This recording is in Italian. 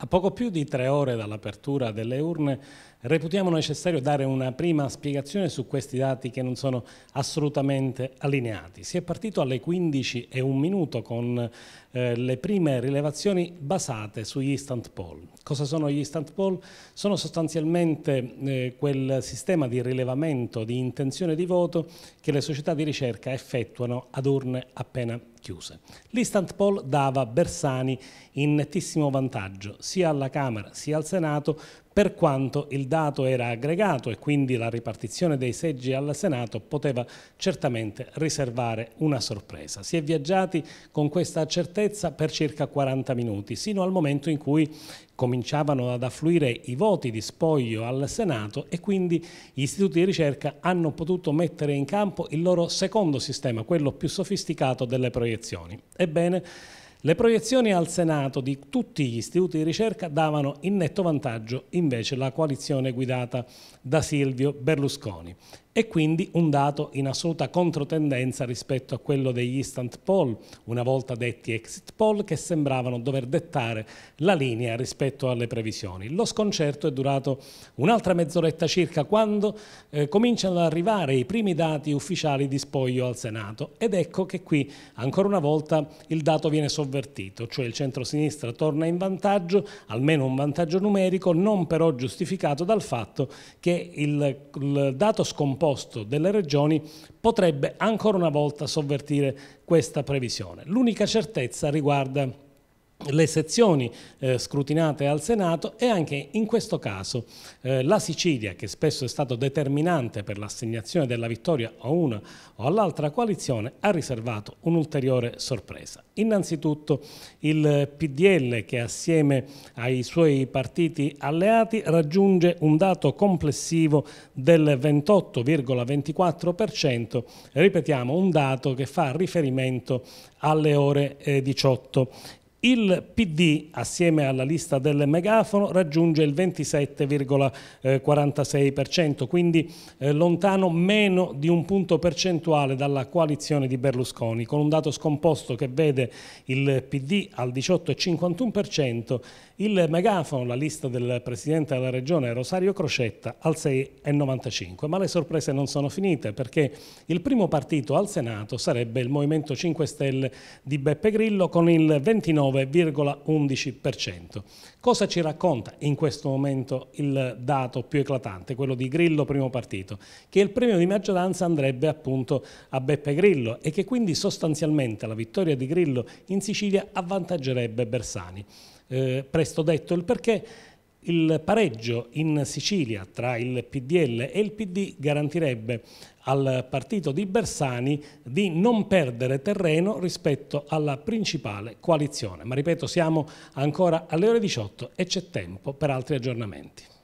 A poco più di tre ore dall'apertura delle urne reputiamo necessario dare una prima spiegazione su questi dati che non sono assolutamente allineati. Si è partito alle 15 e un minuto con eh, le prime rilevazioni basate sugli instant poll. Cosa sono gli instant poll? Sono sostanzialmente eh, quel sistema di rilevamento di intenzione di voto che le società di ricerca effettuano ad urne appena chiuse. L'instant poll dava Bersani in nettissimo vantaggio sia alla Camera sia al Senato per quanto il dato era aggregato e quindi la ripartizione dei seggi al Senato poteva certamente riservare una sorpresa. Si è viaggiati con questa certezza per circa 40 minuti, sino al momento in cui cominciavano ad affluire i voti di spoglio al Senato e quindi gli istituti di ricerca hanno potuto mettere in campo il loro secondo sistema, quello più sofisticato delle proiezioni. Ebbene, le proiezioni al Senato di tutti gli istituti di ricerca davano in netto vantaggio invece la coalizione guidata da Silvio Berlusconi e quindi un dato in assoluta controtendenza rispetto a quello degli instant poll, una volta detti exit poll, che sembravano dover dettare la linea rispetto alle previsioni. Lo sconcerto è durato un'altra mezz'oretta circa quando eh, cominciano ad arrivare i primi dati ufficiali di spoglio al Senato ed ecco che qui ancora una volta il dato viene sovvertito, cioè il centro-sinistra torna in vantaggio, almeno un vantaggio numerico, non però giustificato dal fatto che il, il dato scomposto costo delle regioni potrebbe ancora una volta sovvertire questa previsione. L'unica certezza riguarda le sezioni eh, scrutinate al Senato e anche in questo caso eh, la Sicilia, che spesso è stato determinante per l'assegnazione della vittoria a una o all'altra coalizione, ha riservato un'ulteriore sorpresa. Innanzitutto il PDL che assieme ai suoi partiti alleati raggiunge un dato complessivo del 28,24%, ripetiamo un dato che fa riferimento alle ore eh, 18. Il PD, assieme alla lista del megafono, raggiunge il 27,46%, quindi eh, lontano meno di un punto percentuale dalla coalizione di Berlusconi, con un dato scomposto che vede il PD al 18,51%, il megafono, la lista del Presidente della Regione Rosario Crocetta, al 6,95%. Ma le sorprese non sono finite, perché il primo partito al Senato sarebbe il Movimento 5 Stelle di Beppe Grillo, con il 29 9,11%. Cosa ci racconta in questo momento il dato più eclatante, quello di Grillo primo partito? Che il premio di maggioranza andrebbe appunto a Beppe Grillo e che quindi sostanzialmente la vittoria di Grillo in Sicilia avvantaggerebbe Bersani. Eh, presto detto il perché il pareggio in Sicilia tra il PDL e il PD garantirebbe al partito di Bersani di non perdere terreno rispetto alla principale coalizione. Ma ripeto, siamo ancora alle ore 18 e c'è tempo per altri aggiornamenti.